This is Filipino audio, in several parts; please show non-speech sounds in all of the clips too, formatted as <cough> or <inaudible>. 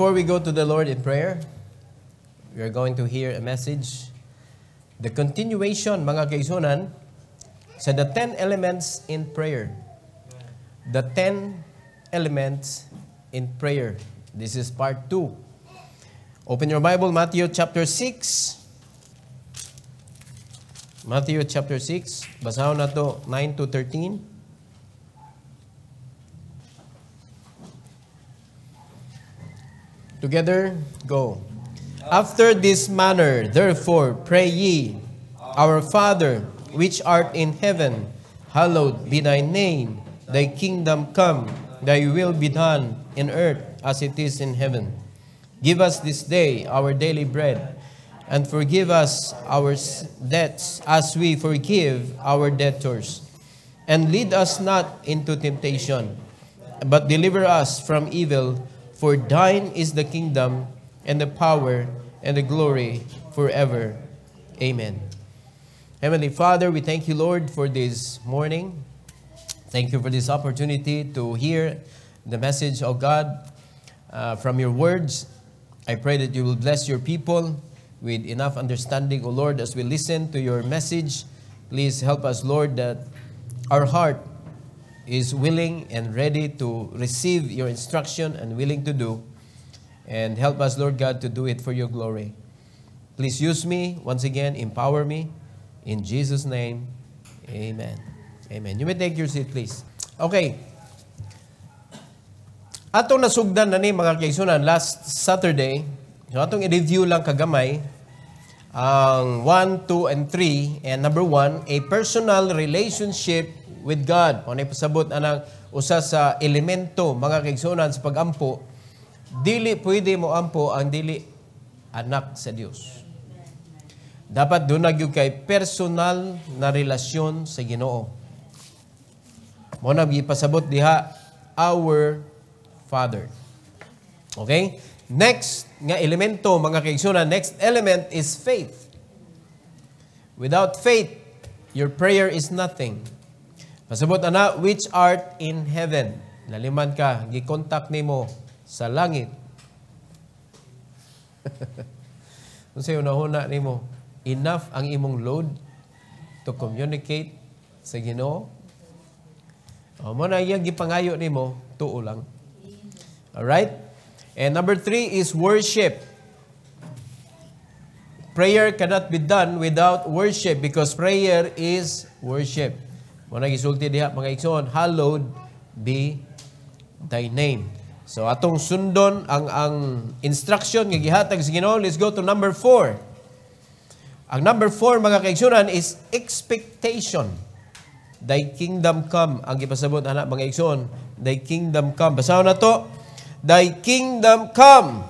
Before we go to the Lord in prayer, we are going to hear a message. The continuation, mga kaisunan, sa the 10 elements in prayer. The 10 elements in prayer. This is part 2. Open your Bible, Matthew chapter 6. Matthew chapter 6, basahon na to 9 to 13. Together, go. After this manner, therefore, pray ye, Our Father, which art in heaven, hallowed be thy name. Thy kingdom come, thy will be done in earth as it is in heaven. Give us this day our daily bread, and forgive us our debts as we forgive our debtors. And lead us not into temptation, but deliver us from evil. For thine is the kingdom and the power and the glory forever. Amen. Heavenly Father, we thank you, Lord, for this morning. Thank you for this opportunity to hear the message of God uh, from your words. I pray that you will bless your people with enough understanding, O Lord, as we listen to your message. Please help us, Lord, that our heart is willing and ready to receive your instruction and willing to do. And help us, Lord God, to do it for your glory. Please use me once again, empower me. In Jesus' name, amen. Amen. You may take your seat, please. Okay. Atong nasugdan na ni mga kaigsunan last Saturday, so atong i-review lang kagamay ang 1, 2, and 3. And number 1, a personal relationship with God. Mao pasabot anang usa sa elemento mga kaigsunan sa pagampo dili pwede mo ampo ang dili anak sa Dios. Dapat dunag gyud kay personal na relasyon sa Ginoo. Mo na gipasabot diha our Father. Okay? Next nga elemento mga kaigsunan, next element is faith. Without faith, your prayer is nothing. Pasabot ana which art in heaven. Laliman ka, gikontak nimo sa langit. Kung <laughs> sa'yo nahuna nimo, enough ang imong load to communicate sa Ginoo. O oh, mo na iya gipangayo nimo, tuo lang. All right? And number three is worship. Prayer cannot be done without worship because prayer is worship. Muna gisulti diha mga igsoon, hallowed be thy name. So atong sundon ang ang instruction nga gihatag sa Ginoo. Let's go to number 4. Ang number 4 mga kaigsunan is expectation. Thy kingdom come. Ang ipasabot, ana mga igsoon, thy kingdom come. Basahon na to. Thy kingdom come.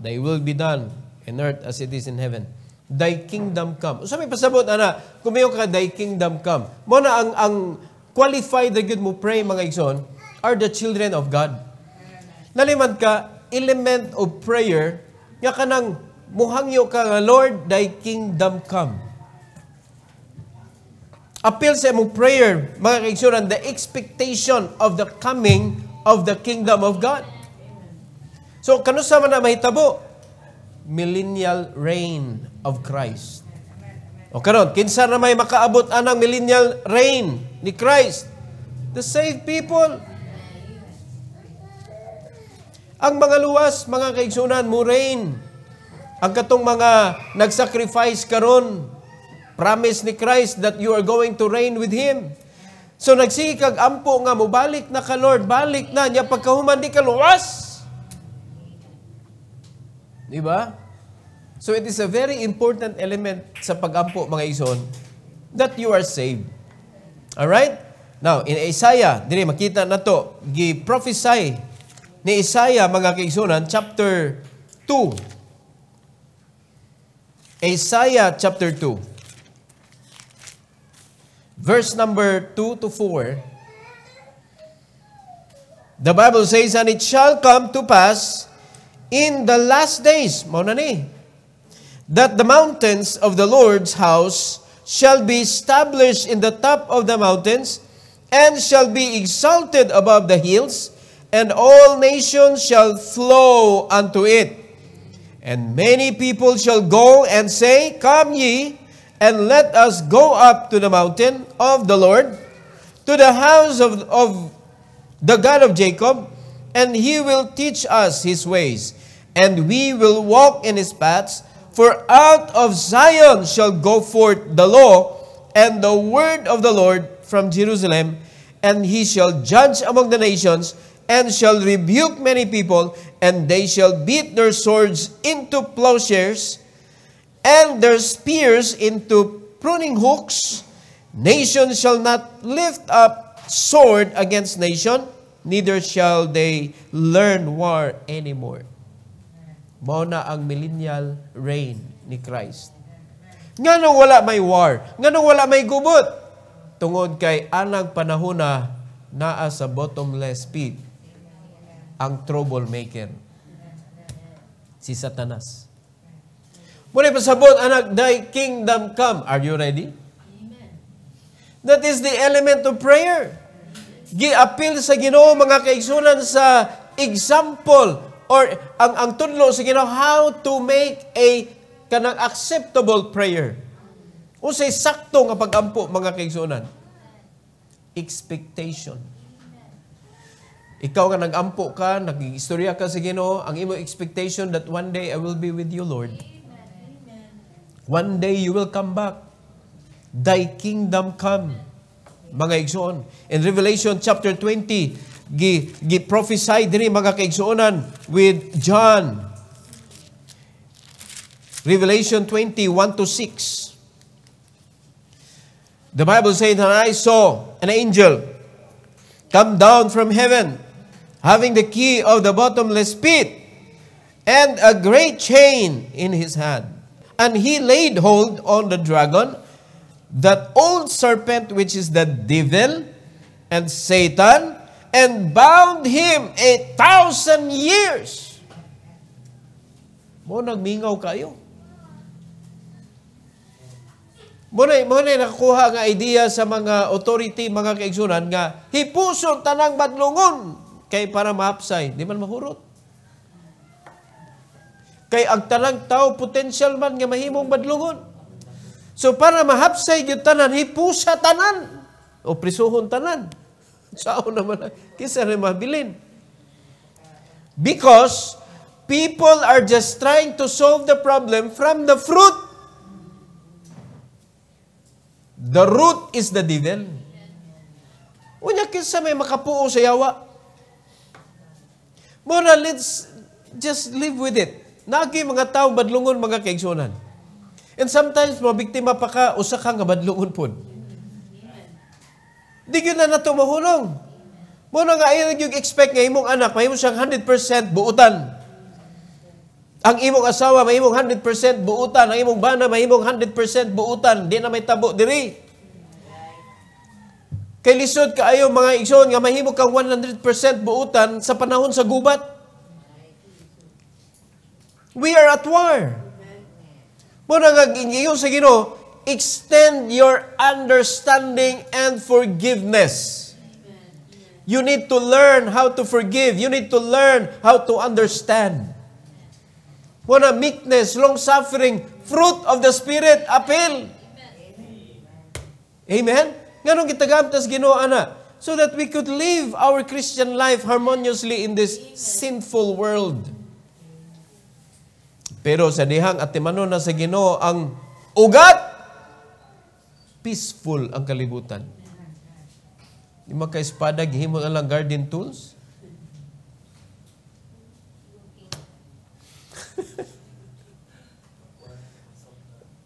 Thy will be done in earth as it is in heaven thy kingdom come. Usa so, may pasabot ana, kumiyo ka thy kingdom come. Mo na ang ang qualified good mo pray mga igsoon are the children of God. Naliman ka element of prayer nga kanang muhangyo ka nga Lord thy kingdom come. Appeal sa imong prayer mga igsoon the expectation of the coming of the kingdom of God. So kanusa man na mahitabo millennial reign of Christ. O karon, kinsa na may makaabot anang millennial reign ni Christ? The saved people. Ang mga luwas, mga kaigsunan, mo reign. Ang katong mga nag-sacrifice karon, promise ni Christ that you are going to reign with Him. So nagsikag ampo nga mo balik na ka Lord, balik na niya pagkahuman di ka luwas. Di ba? So it is a very important element sa pagampo, mga ison, that you are saved. Alright? Now, in Isaiah, dire makita na to, gi-prophesy ni Isaiah, mga kaisonan, chapter 2. Isaiah chapter 2. Verse number 2 to 4. The Bible says, And it shall come to pass in the last days, mao na ni, that the mountains of the Lord's house shall be established in the top of the mountains, and shall be exalted above the hills, and all nations shall flow unto it. And many people shall go and say, Come ye, and let us go up to the mountain of the Lord, to the house of, of the God of Jacob, and he will teach us his ways, and we will walk in his paths, for out of Zion shall go forth the law and the word of the Lord from Jerusalem, and he shall judge among the nations, and shall rebuke many people, and they shall beat their swords into plowshares, and their spears into pruning hooks. Nations shall not lift up sword against nation, neither shall they learn war anymore. mao na ang millennial reign ni Christ. Nga nung wala may war, nga nung wala may gubot, tungod kay anang panahona naa sa bottomless pit ang troublemaker si Satanas. Muna pasabot, anak, thy kingdom come. Are you ready? Amen. That is the element of prayer. Gi-appeal sa ginoo mga kaigsunan sa example or ang ang tunlo sa Ginoo how to make a kanang acceptable prayer. Unsay sakto nga pagampo mga kaigsuonan? Expectation. Ikaw nga nagampo ka, nagistorya ka sa Ginoo, ang imo expectation that one day I will be with you, Lord. One day you will come back. Thy kingdom come. Mga igsoon. In Revelation chapter 20, gi prophesied diri mga kaigsuonan with John Revelation twenty one to 6. The Bible says, And I saw an angel come down from heaven, having the key of the bottomless pit, and a great chain in his hand. And he laid hold on the dragon, that old serpent which is the devil and Satan, and bound him a thousand years. Mo nagmingaw kayo. Mo na mo na nakuha nga idea sa mga authority mga kaigsunan nga hipuson tanang badlungon kay para maapsay, di man mahurot. Kay ang tanang tao potential man nga mahimong badlungon. So para mahapsay gyud tanan hipusa tanan o prisuhon tanan. <laughs> Sao naman lang? Kinsa rin mabilin. Because people are just trying to solve the problem from the fruit. The root is the devil. Unya kinsa may makapuo sa yawa. Mora, let's just live with it. Nagi mga tao badlungon mga kaigsunan. And sometimes mabiktima pa ka usa ka nga badlungon pud. Di yun na nato mahulong. Muna nga, ayun yung expect nga imong anak, mahimong siyang 100% buutan. Ang imong asawa, mahimong 100% buutan. Ang imong bana, mahimong 100% buutan. Di na may tabo diri. Kay lisod kaayo mga igsoon nga mahimo kang 100% buutan sa panahon sa gubat. We are at war. Muna nga, ingiyon sa Ginoo, extend your understanding and forgiveness. You need to learn how to forgive. You need to learn how to understand. Muna, meekness, long-suffering, fruit of the Spirit, appeal. Amen? Ganon kita gamtas Ginoo ana? So that we could live our Christian life harmoniously in this sinful world. Pero sa dihang atimanon na sa ginoo ang ugat peaceful ang kalibutan. Di magka-espada, gihimo na lang garden tools. <laughs>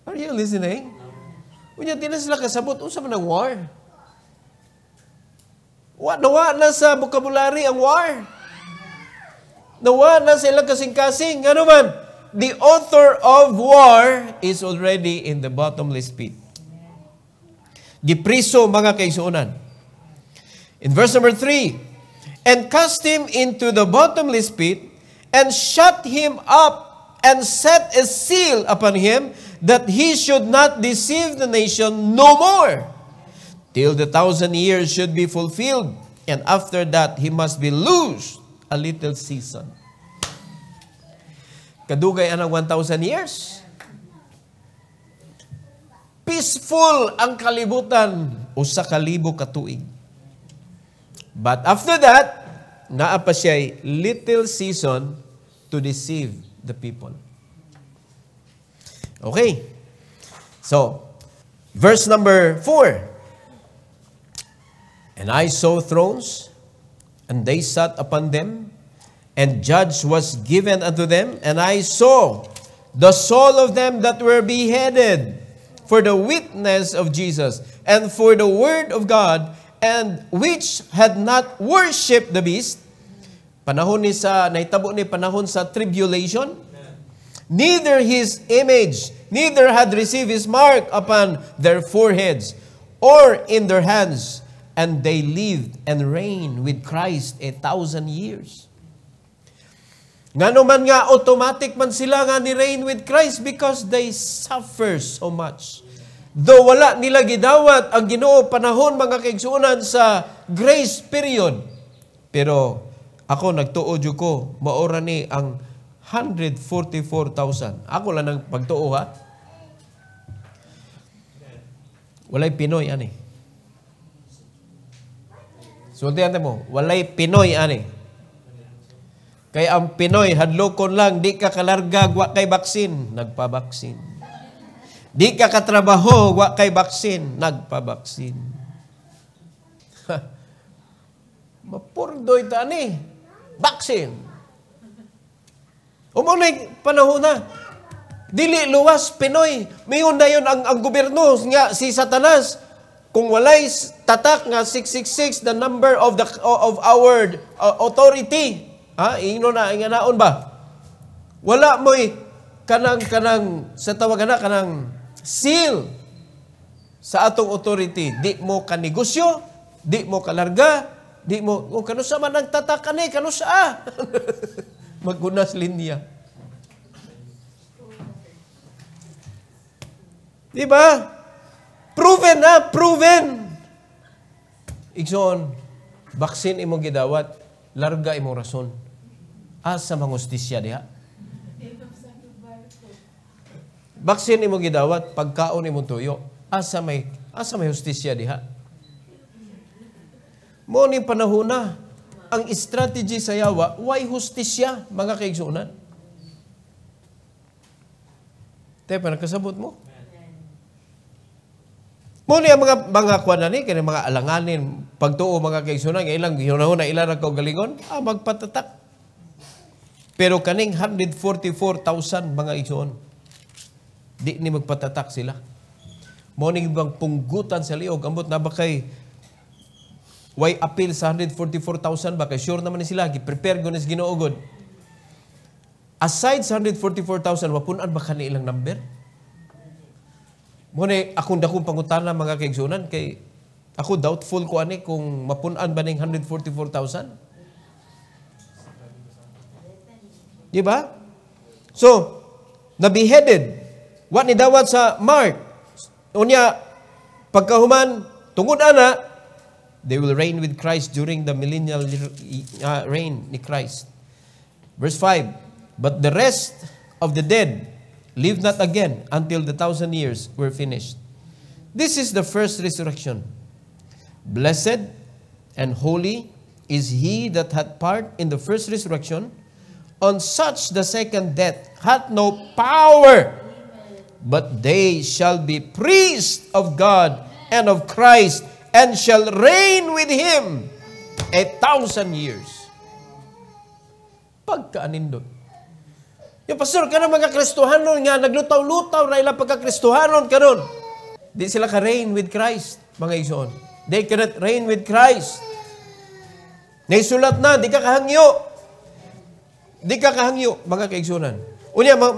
Are you listening? Unya tinas sila kasabot, unsa man ang war? Wa nawa na sa vocabulary ang war. Nawa na sa ilang kasing-kasing. Ano man? The author of war is already in the bottomless pit. Gipriso mga kaigsuonan. In verse number 3, And cast him into the bottomless pit, and shut him up, and set a seal upon him, that he should not deceive the nation no more, till the thousand years should be fulfilled. And after that, he must be loosed a little season. Kadugay anang 1,000 years. Peaceful ang kalibutan o sa kalibo katuig. But after that, naa pa siya little season to deceive the people. Okay. So, verse number 4. And I saw thrones, and they sat upon them, and judge was given unto them, and I saw the soul of them that were beheaded for the witness of Jesus, and for the word of God, and which had not worshipped the beast, panahon ni sa, naitabo ni panahon sa tribulation, neither his image, neither had received his mark upon their foreheads, or in their hands, and they lived and reigned with Christ a thousand years. Nga naman nga, automatic man sila nga ni reign with Christ because they suffer so much. Do wala nila gidawat ang ginoo panahon mga kaigsuunan sa grace period. Pero ako nagtuod yo ko, maora ni ang 144,000. Ako lang ang pagtuo ha. Walay Pinoy ani. Sultihan mo, walay Pinoy ani Kay ang Pinoy, hadlokon lang, di ka kalarga, wa kay baksin, nagpabaksin. Di ka katrabaho, wa kay baksin, nagpabaksin. Mapurdoy tani, baksin. Umunay panahon na, dili luwas Pinoy. Mayon na yon ang, ang gobyerno nga si Satanas, kung walay tatak nga 666 the number of the of our uh, authority Ha? Ingno na, inganaon ba? Wala mo'y kanang-kanang, sa tawagan na, kanang seal sa atong authority. Di mo kanegosyo, di mo kalarga, di mo, oh, kanusa man ang tatakan eh, kanusa ah. <laughs> Magunas linya. Di ba? Proven na, ah, proven. Ikson, baksin imong gidawat, larga imong rason. Asa ah, mangustisya diha? <laughs> Baksin imo gidawat, pagkaon imong tuyo. Asa may asa may hustisya diha? Mo ni panahuna, ang strategy sa yawa, why hustisya mga kaigsunan? Tepa, nakasabot mo? Mo ni mga mga kwana ni kani mga alanganin pagtuo mga kaigsunan ilang gihunahon na ilang nagkaugalingon ah magpatatak pero kaning 144,000 mga igsoon, di ni magpatatak sila. Morning bang punggutan sa liog, ambot na ba kay why appeal sa 144,000 ba kay sure naman ni sila, gi-prepare gyud Ginoogod. Aside sa 144,000, wapunan ba kani ilang number? Muna, akong dakong pangutana mga kaigsunan kay ako doubtful ko ani kung mapunan ba ning 144,000. Di ba? So, na-beheaded. What ni dawat sa Mark? Unya, pagkahuman, tungod ana, they will reign with Christ during the millennial uh, reign ni Christ. Verse 5, But the rest of the dead live not again until the thousand years were finished. This is the first resurrection. Blessed and holy is he that had part in the first resurrection on such the second death hath no power, but they shall be priests of God and of Christ, and shall reign with Him a thousand years. Pagkaanindot. Yung pastor, kanang mga Kristohan nga, naglutaw-lutaw na ilang pagkakristohan nun karon. Di sila ka-reign with Christ, mga isoon. They cannot reign with Christ. Naisulat na, di ka kahangyo. Di ka kahangyo, mga kaigsunan. Unya, na,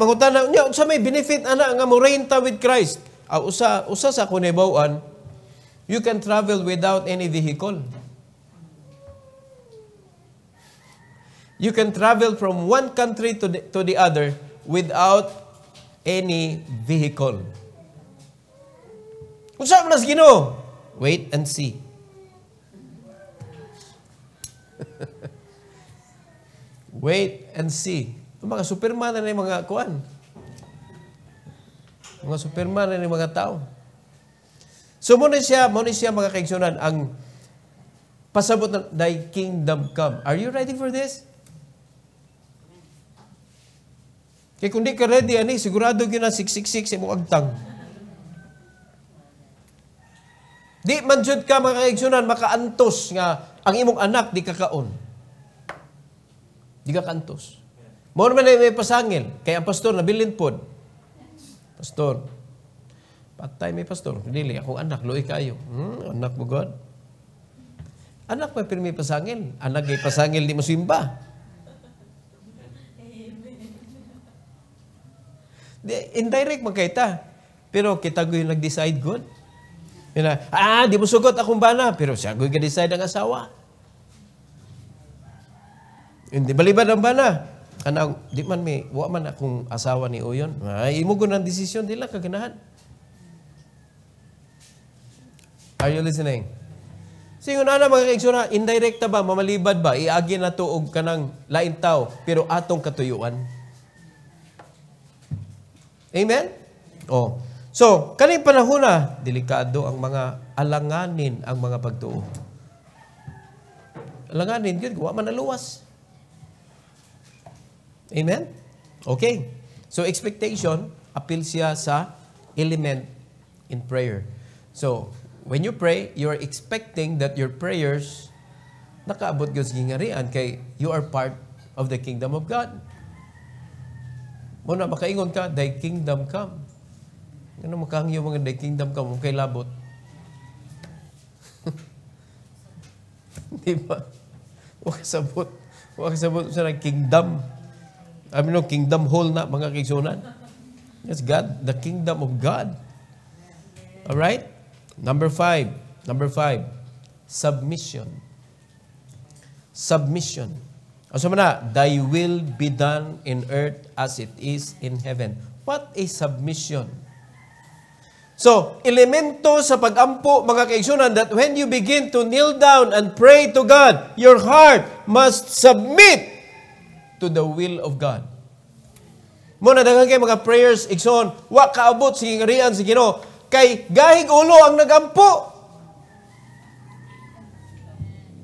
unya, sa may benefit ana nga mo renta with Christ. Uh, usa, usa sa kunibawaan, you can travel without any vehicle. You can travel from one country to the, to the other without any vehicle. Unsa man Ginoo? Wait and see. <laughs> Wait and see. Yung mga superman na yung mga kuan. Mga superman na yung mga tao. So, muna siya, muna siya mga kaigsunan, ang pasabot ng Thy kingdom come. Are you ready for this? Kaya kung di ka ready, ani, sigurado yun na 666 mo agtang. Di manjud ka mga kaigsunan, makaantos nga ang imong anak di kakaon. Di ka kantos. More man may pasangil. kay ang pastor, nabilin po. Pastor, patay may pastor. Dili, akong anak, luwi kayo. Hmm, anak mo God. Anak may pirmi pasangil. Anak ay pasangil, di mo simba. Di, indirect magkaita. Pero kita ko yung nag-decide good. ah, di mo sugot akong bana. Pero siya ko yung decide ang asawa. Hindi baliban ang bana. Ana di man may wa man akong asawa ni Uyon. Ay ah, imo gud ang desisyon dila kaganahan. Are you listening? Sige na na mga kaigsura, indirect ba, mamalibad ba, iagi na to og kanang lain tao, pero atong katuyuan. Amen? Oh. So, kaning panahon na, delikado ang mga alanganin ang mga pagtuo. Alanganin, yun, wa man naluwas. Amen? Okay. So expectation, appeal siya sa element in prayer. So, when you pray, you're expecting that your prayers nakaabot God's gingarian kay you are part of the kingdom of God. Muna, makaingon ka, thy kingdom come. Ano makahangyo mga thy kingdom come, kay labot. <laughs> Di ba? sabot. Wakasabot. sabot sa kingdom. Kingdom. I mean, no, kingdom whole na, mga kaigsoonan. That's God, the kingdom of God. All right? Number five. Number five. Submission. Submission. Asa na, Thy will be done in earth as it is in heaven. What a submission. So, elemento sa pag-ampo, mga kaigsunan, that when you begin to kneel down and pray to God, your heart must submit to the will of God. Mo na daghang kay mga prayers igsoon, wa kaabot si rian si Ginoo kay gahig ulo ang nagampo.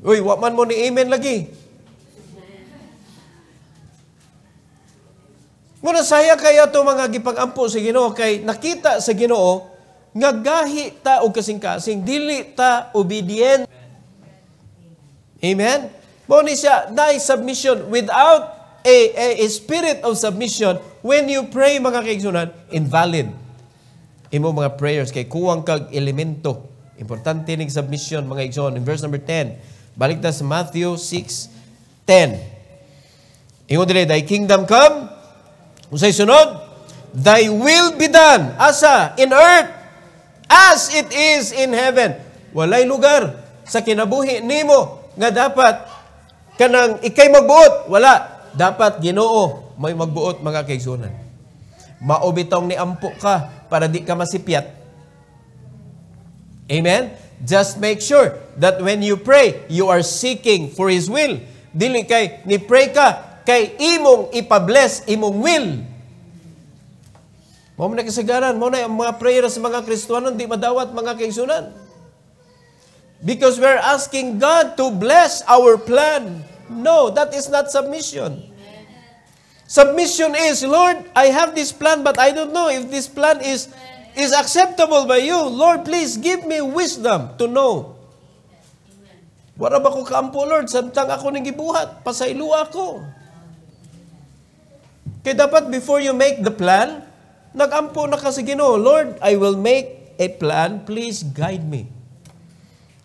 Uy, wa man mo ni amen lagi. Muna saya kay ato mga gipagampo sa si Ginoo kay nakita sa Ginoo nga gahi ta og kasing-kasing dili ta obedient. Amen. Mo ni siya dai submission without a, a, spirit of submission, when you pray, mga kaigsunan, invalid. Imo mga prayers kay kuwang kag elemento. Importante ning submission, mga igsoon. In verse number 10, balik ta sa Matthew 6:10. Ingon dili, thy kingdom come, usay sunod, thy will be done, asa, in earth, as it is in heaven. Walay lugar sa kinabuhi nimo nga dapat kanang ikay magbuot, wala dapat ginoo may magbuot mga kaigsunan. Maubitong ni ampo ka para di ka masipyat. Amen? Just make sure that when you pray, you are seeking for His will. Dili kay ni pray ka kay imong ipabless imong will. Mao na kasagaran, mao na ang mga prayer sa mga Kristiyano di madawat mga kaigsunan. Because we're asking God to bless our plan. No, that is not submission. Submission is, Lord, I have this plan, but I don't know if this plan is, is acceptable by you. Lord, please give me wisdom to know. Wala ba ko kampo, Lord? Samtang ako gibuhat, pasailua ako. Kaya dapat before you make the plan, nagampo na kasi gino, Lord, I will make a plan. Please guide me.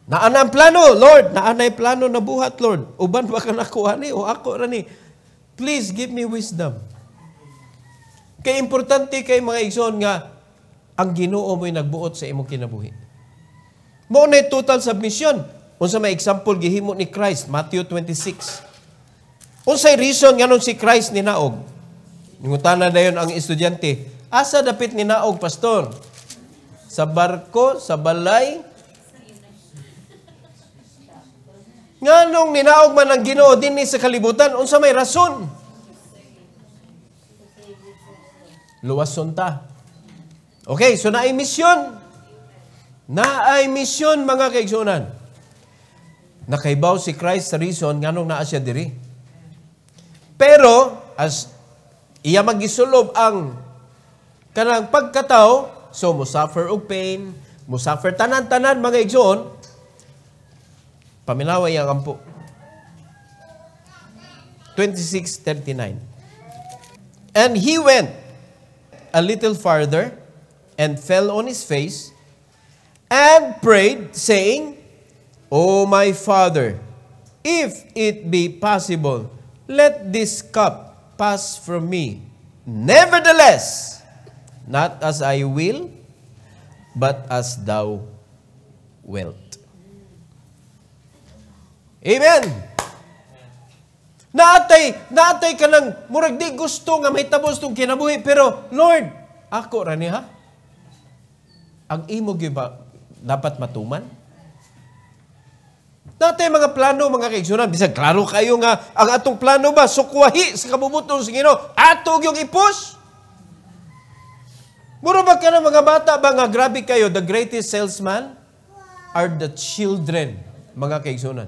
Naa na ang plano, Lord. Naa na plano na buhat, Lord. Uban ba ka nakuha ni o ako na ni. Please give me wisdom. Kay importante kay mga igsoon nga ang Ginoo mo'y nagbuot sa imong kinabuhi. Mo na total submission. Unsa may example gihimo ni Christ, Matthew 26. Unsay reason nganong si Christ ni Naog? Ningutana dayon ang estudyante, asa dapit ni Naog, pastor? Sa barko, sa balay, Nga nung ninaog man ang ginoo din ni sa kalibutan, unsa may rason? Luwason sunta. Okay, so naay misyon. Naay misyon mga kaigsoonan. Nakaibaw si Christ sa reason nganong naa siya diri. Pero as iya magisulob ang kanang pagkatao, so mo suffer og pain, mo suffer tanan-tanan mga igsoon, Paminaway ang ampo. 26.39 And he went a little farther and fell on his face and prayed, saying, O my Father, if it be possible, let this cup pass from me. Nevertheless, not as I will, but as thou wilt. Amen! Naatay, naatay ka ng, murag di gusto nga may tabos tong kinabuhi, pero Lord, ako rani ha? Ang imo ba dapat matuman? Natay mga plano, mga kaigsunan, bisag klaro kayo nga, ang atong plano ba, sukwahi sa kabubuton sa Ginoo, ato yung ipos? Muro ba ka ng mga bata ba nga grabe kayo, the greatest salesman are the children, mga kaigsunan.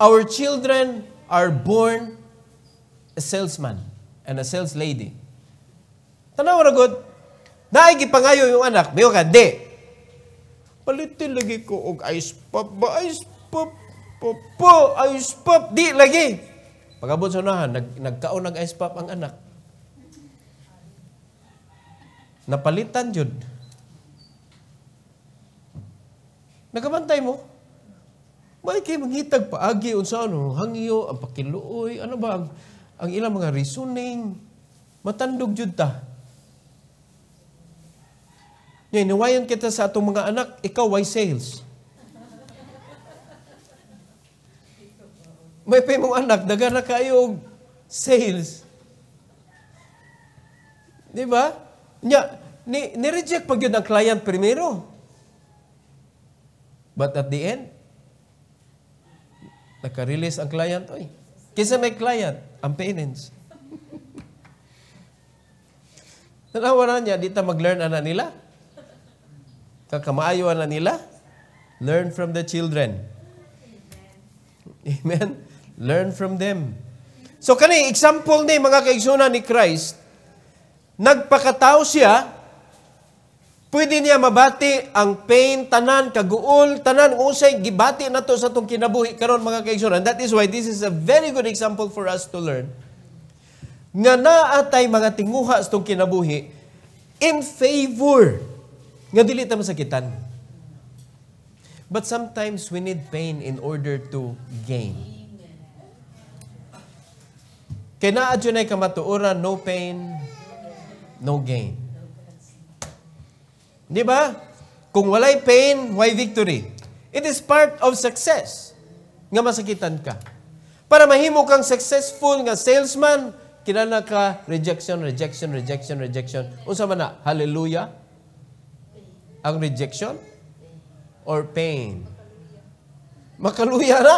Our children are born a salesman and a sales lady. Tanaw na good. Naigi pa ngayon yung anak. Mayo ka, di. Palit lagi ko og ice pop ba? Ice pop, pop, po, ice pop. Di lagi. Pagabot sa unahan, nag, nagkaon ng ice pop ang anak. Napalitan jud. Nagabantay mo. May kay mangitag paagi unsa ano hangyo ang pakiluoy ano ba ang, ang ilang mga reasoning matandog jud ta. Ngayon, niwayon kita sa atong mga anak, ikaw why sales? May pay mong anak, dagana kayo sales. Di ba? Nya, ni, ni-reject pag yun ang client primero. But at the end, Naka-release ang client. Uy, kinsa may client, ang payments. Tanawa na niya, di mag-learn na nila. Kakamaayo na nila. Learn from the children. Amen? Learn from them. So, kani example ni mga kaigsunan ni Christ, nagpakatao siya Pwede niya mabati ang pain, tanan, kaguol, tanan, usay, gibati na to sa itong kinabuhi karon mga kaigsunan. That is why this is a very good example for us to learn. Nga naatay mga tinguha sa itong kinabuhi in favor nga dili ta masakitan. But sometimes we need pain in order to gain. Kaya naadyo na'y kamatuoran, no pain, no gain. Di ba? Kung walay pain, why victory? It is part of success nga masakitan ka. Para mahimo kang successful nga salesman, kinana ka rejection, rejection, rejection, rejection. Unsa man na? Hallelujah? Ang rejection? Or pain? Makaluya na?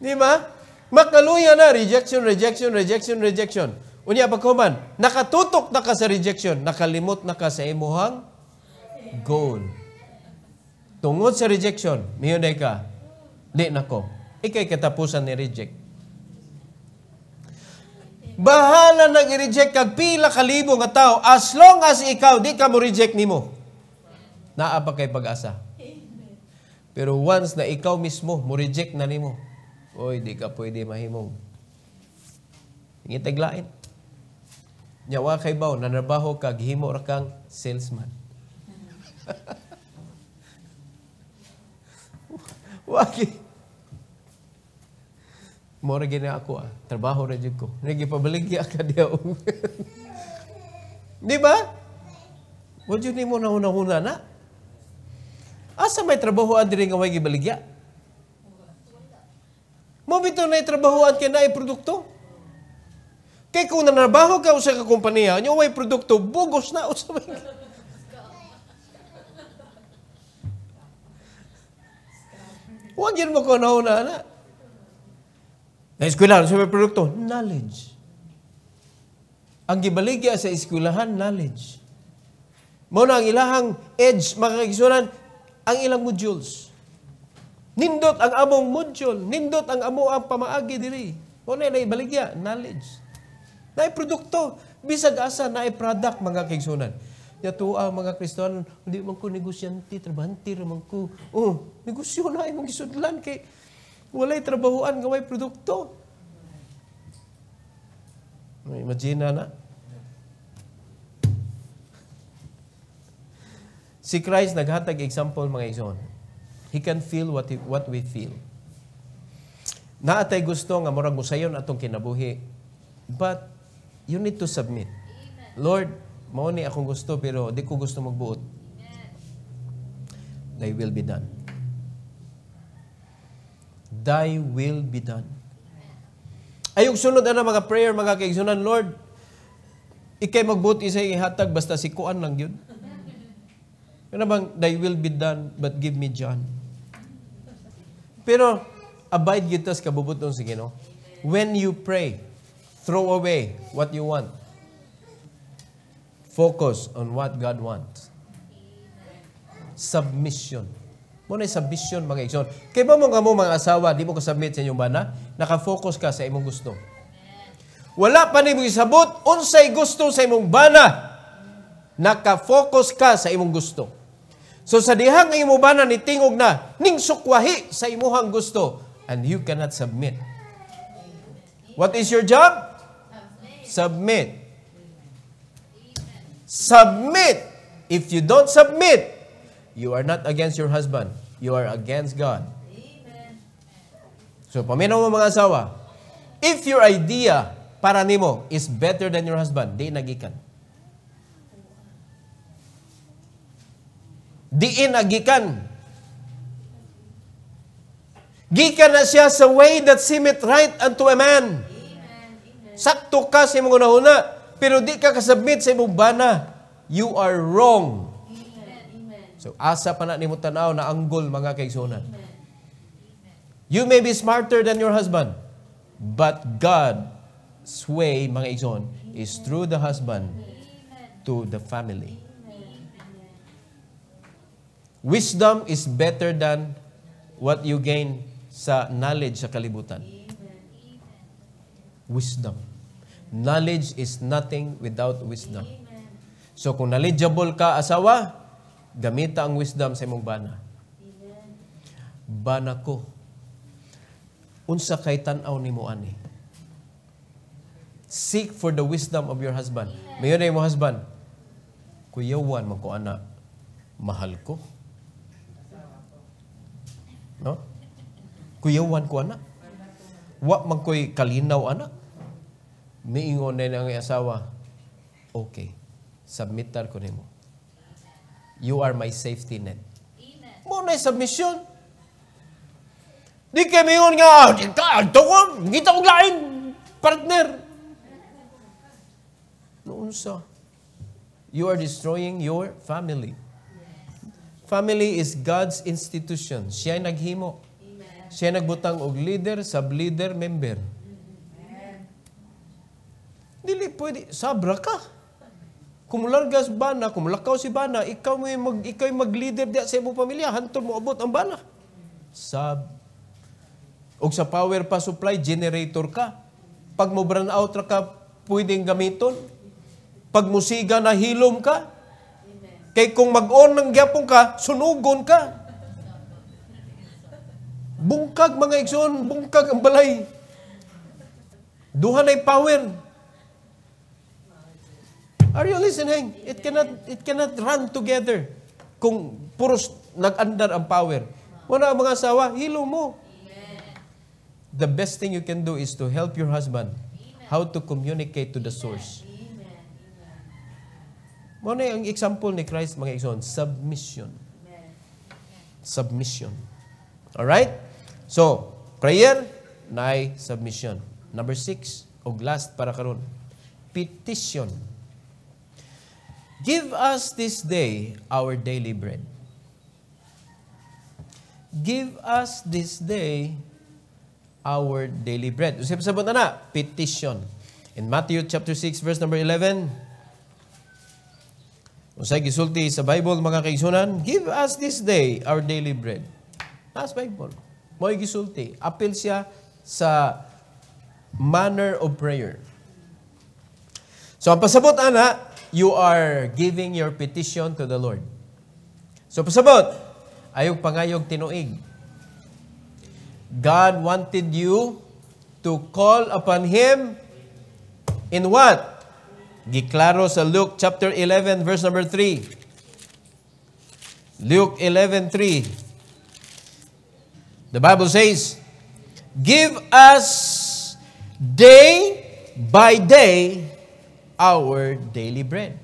Di ba? Makaluya na. Rejection, rejection, rejection, rejection. Unya pagkuman, nakatutok na ka sa rejection, nakalimot na ka sa imuhang goal. Tungod sa rejection, miyunay ka, di nako. Ikay katapusan ni reject. Bahala nang i-reject kag pila ka libo nga tao as long as ikaw di ka mo reject nimo. Naa pa kay pag-asa. Pero once na ikaw mismo mo reject na nimo, oy di ka pwede mahimong. Ngitaglain. Nya wa kay baw nanarbaho kag himo ra kang salesman. <laughs> Wagi. Mora gini ako ah. Trabaho na dyan ko. Nagipabaligya ka <laughs> diya. Di ba? Wala yun mo na una-una na. Asa may trabahoan din nga may gibaligya? Mabito na trabahoan ka kay ay produkto? Kay kung nanarbaho ka sa ka kumpanya, nyo way produkto, bugos na usap. Huwag yun mo kuno na na. Na eskwelahan, sa may produkto, knowledge. Ang gibaligya sa eskwelahan, knowledge. Mao na ang ilahang edge, makakisunan, ang ilang modules. Nindot ang among module, nindot ang amo ang pamaagi diri. Mao na ibaligya, knowledge na produkto. Bisag asa na product mga kaigsunan. Ya tuwa ah, mga Kristiyan, hindi man ko negosyante, trabahante man ko. Oh, negosyo na imong gisudlan kay walay trabahoan nga may produkto. Imagine na. Si Christ naghatag example mga ison. He can feel what, he, what we feel. Naatay gusto nga murag usayon atong kinabuhi. But you need to submit. Lord, mao akong gusto pero di ko gusto magbuot. Yes. Thy will be done. Thy will be done. Ayong sunod na mga prayer, mga kaigsunan, Lord, ikay magbuti sa ihatag, basta si Kuan lang yun. Yun <laughs> bang, thy will be done, but give me John. Pero, abide gitas kabubuton sa Ginoo. When you pray, Throw away what you want. Focus on what God wants. Submission. Muna yung submission, mga igsoon. Kaya ba mga mo, mga asawa, di mo ka submit sa inyong bana? Nakafocus ka sa imong gusto. Wala pa ni mo isabot, unsay gusto sa imong bana. Nakafocus ka sa imong gusto. So sa dihang imo bana ni tingog na, ning sukwahi sa imuhang gusto, and you cannot submit. What is your job? Submit. Submit. If you don't submit, you are not against your husband. You are against God. So, paminaw mo mga asawa, if your idea para nimo is better than your husband, di nagikan. Di inagikan. Gikan na siya sa way that seemeth right unto a man. Sakto ka sa imong una pero di ka kasubmit sa imong bana. You are wrong. Amen. So asa pa na nimo tanaw na anggol mga kaigsunan. You may be smarter than your husband, but God's way, mga igsoon, is through the husband to the family. Wisdom is better than what you gain sa knowledge sa kalibutan. Wisdom knowledge is nothing without wisdom. So kung knowledgeable ka, asawa, gamita ang wisdom sa imong bana. Amen. Bana ko. Unsa kay tan-aw nimo ani? Seek for the wisdom of your husband. Mayo na imong husband. Kuyawan man ko ana. Mahal ko. No? Kuyawan ko ana. Wa man ko'y kalinaw anak miingon na ang asawa, okay, submitar ko nimo. You are my safety net. Mo na submission. Di kay miingon nga, ah, adto ko, kita og lain partner. Noon sa, you are destroying your family. Family is God's institution. Siya naghimo. Amen. Siya nagbutang og leader, sub-leader, member. Dili pwede. Sabra ka. Kumulargas bana, lakaw si bana, ikaw may mag, ikaw mag-leader diya sa imong pamilya, hantol mo abot ang bana. Sab. Og sa power pa supply, generator ka. Pag mo burn out ra ka, pwedeng gamiton. Pag musiga na hilom ka. Kay kung mag-on ng gyapon ka, sunugon ka. Bungkag mga ikson, bungkag ang balay. Duha na power. Are you listening? It cannot, it cannot run together kung puro nag-andar ang power. Wala ang mga asawa, hilo mo. The best thing you can do is to help your husband how to communicate to the source. Amen. Muna ang example ni Christ, mga igsoon, submission. Amen. Submission. Alright? So, prayer, na'y submission. Number six, og last para karon petition Give us this day our daily bread. Give us this day our daily bread. Usip sa na petition. In Matthew chapter 6 verse number 11, Usay gisulti sa Bible mga kaigsunan, give us this day our daily bread. Nas Bible. Mo'y gisulti. Apil siya sa manner of prayer. So ang pasabot ana, you are giving your petition to the Lord. So pasabot, ayog pangayog tinuig. God wanted you to call upon Him in what? Giklaro sa Luke chapter 11 verse number 3. Luke 11:3 The Bible says, "Give us day by day our daily bread.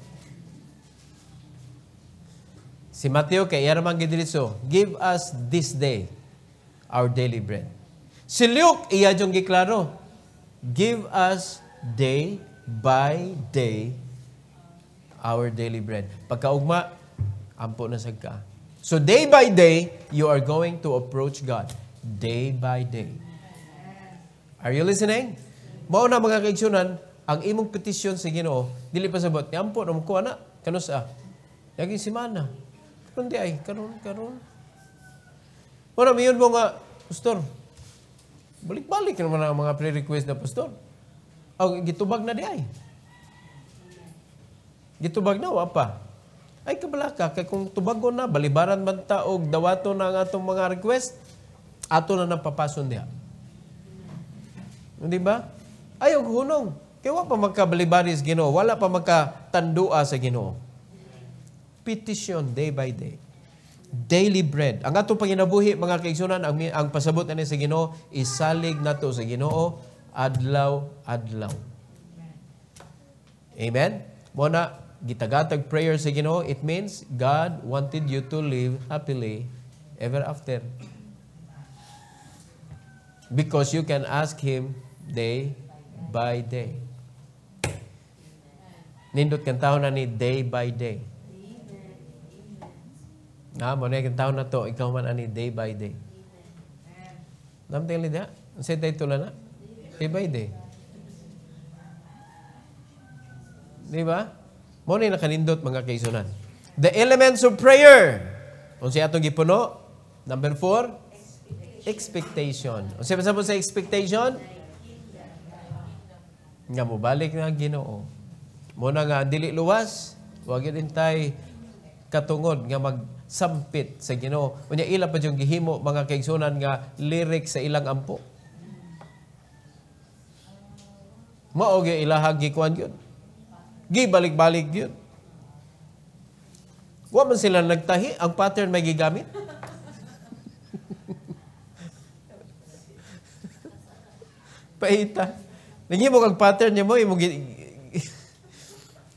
Si Mateo kay iya naman gidiliso, give us this day our daily bread. Si Luke iya jong giklaro, give us day by day our daily bread. Pagkaugma, ampo na sad So day by day, you are going to approach God. Day by day. Are you listening? Mao na mga kaigsoonan, ang imong petisyon sa Ginoo dili pa sabot ni ampo mo ko ana kanon ah, sa si mana kundi ay karon karon Ora miyon mo nga pastor balik-balik naman ang mga pre-request na pastor ang gitubag na di ay gitubag na wa pa ay kabalaka kay kung tubagon na balibaran man ta og dawato na ang atong mga request ato na napapason diha di ba ay hunong kaya wala pa magkabalibaris Ginoo, wala pa magkatandua sa Ginoo. Petition day by day. Daily bread. Ang ato panginabuhi mga kaigsunan, ang, ang pasabot ani sa Ginoo, isalig nato sa Ginoo adlaw adlaw. Amen. Mo na gitagatag prayer sa Ginoo, it means God wanted you to live happily ever after. Because you can ask him day by day. Nindot kang taon na ni day by day. Na, ah, mo na kang taon na to, ikaw man ani day by day. Namting li dia? Say day tula na? Day by day. Di ba? Mo na nakanindot mga kaisunan. The elements of prayer. Kung siya itong gipuno, number four, expectation. Kung siya sa expectation, nga mo balik na ginoo. Muna nga, dili luwas, wag yun tay katungod nga magsampit sa Ginoo. Unya ila pa yung gihimo mga kaigsunan nga lyric sa ilang ampo. Maog yung ilahag gikuan yun. Gibalik-balik yun. Wa man sila nagtahi, ang pattern may gigamit. <laughs> Paita. Nangyay ang pattern niya mo, imong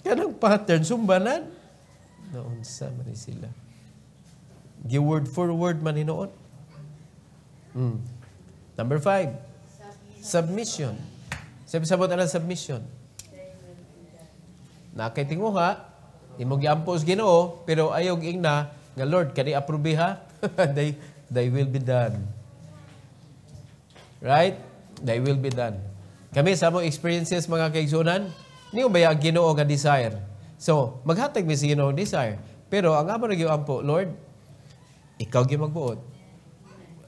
Kanang pattern, sumbanan. Noon sa man sila. Gi-word for word man hinoon. Mm. Number five, submission. Sabi sabot na submission. Nakaitingo ha, imo giampos Ginoo pero ayog ing na. nga Lord kani approve ha <laughs> they they will be done right they will be done kami sa mo experiences mga kaigsunan Niyo ba ang Ginoo nga desire? So, maghatag mi si Ginoo desire. Pero ang amo gyud ampo, Lord, ikaw gyud magbuot.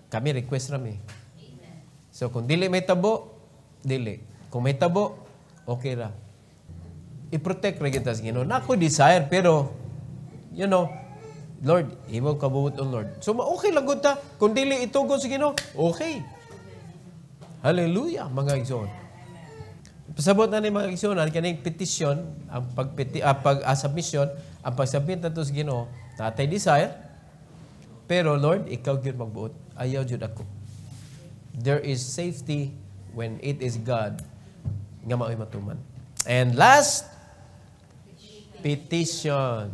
Kami request ra rami. So kung dili may tabo, dili. Kung may tabo, okay ra. I-protect ra kita sa Ginoo. Nako desire pero you know, Lord, imong kabuot on Lord. So okay lang gud ta kung dili itugon sa Ginoo, okay. Hallelujah mga igsoon. Pasabot na ni mga kaigsoonan kaning petition ang pagpeti uh, pag uh, submission ang pagsubmit nato sa Ginoo natay desire pero Lord ikaw gyud magbuot ayaw jud ako. There is safety when it is God nga mao'y matuman. And last petition.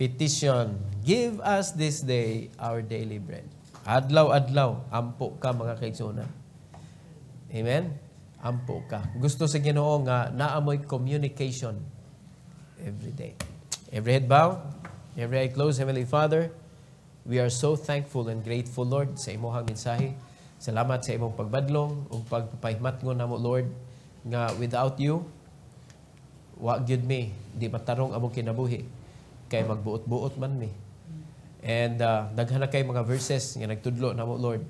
Petition. Give us this day our daily bread. Adlaw-adlaw, ampo ka mga kaigsoonan. Amen? ampo ka. Gusto sa Ginoo nga naamoy communication every day. Every head bow, every eye close, Heavenly Father, we are so thankful and grateful, Lord, sa imuhang mensahe. Salamat sa imong pagbadlong ug ngon namo, Lord, nga without you, wa gyud me, di matarong among kinabuhi kay magbuot-buot man mi. And uh, daghan kay mga verses nga nagtudlo namo, Lord,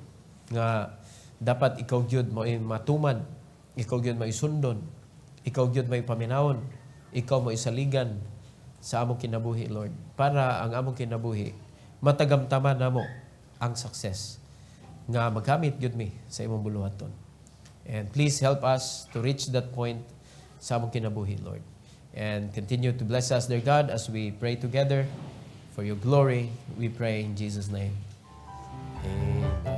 nga dapat ikaw gyud mo eh, matuman ikaw gyud may sundon. Ikaw gyud may paminawon. Ikaw mo isaligan sa among kinabuhi, Lord. Para ang among kinabuhi, matagamtaman na mo ang success nga magamit gyud mi sa imong buluhaton. And please help us to reach that point sa among kinabuhi, Lord. And continue to bless us, dear God, as we pray together. For your glory, we pray in Jesus' name. Amen.